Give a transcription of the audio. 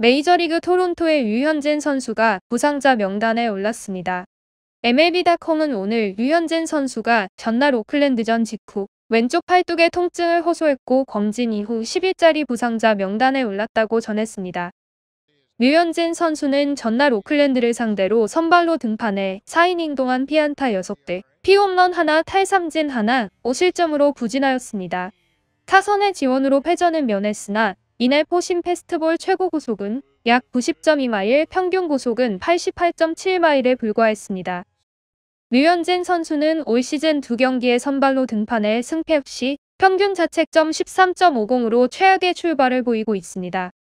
메이저리그 토론토의 유현진 선수가 부상자 명단에 올랐습니다. MLB.com은 오늘 유현진 선수가 전날 오클랜드전 직후 왼쪽 팔뚝에 통증을 호소했고 검진 이후 10일짜리 부상자 명단에 올랐다고 전했습니다. 류현진 선수는 전날 오클랜드를 상대로 선발로 등판해 4이닝 동안 피안타 6대, 피홈런 하나, 탈삼진 하나, 5실점으로 부진하였습니다. 타선의 지원으로 패전은 면했으나 이날 포심 페스트볼 최고 구속은약 90.2마일, 평균 구속은 88.7마일에 불과했습니다. 류현진 선수는 올 시즌 두 경기에 선발로 등판해 승패 없이 평균 자책점 13.50으로 최악의 출발을 보이고 있습니다.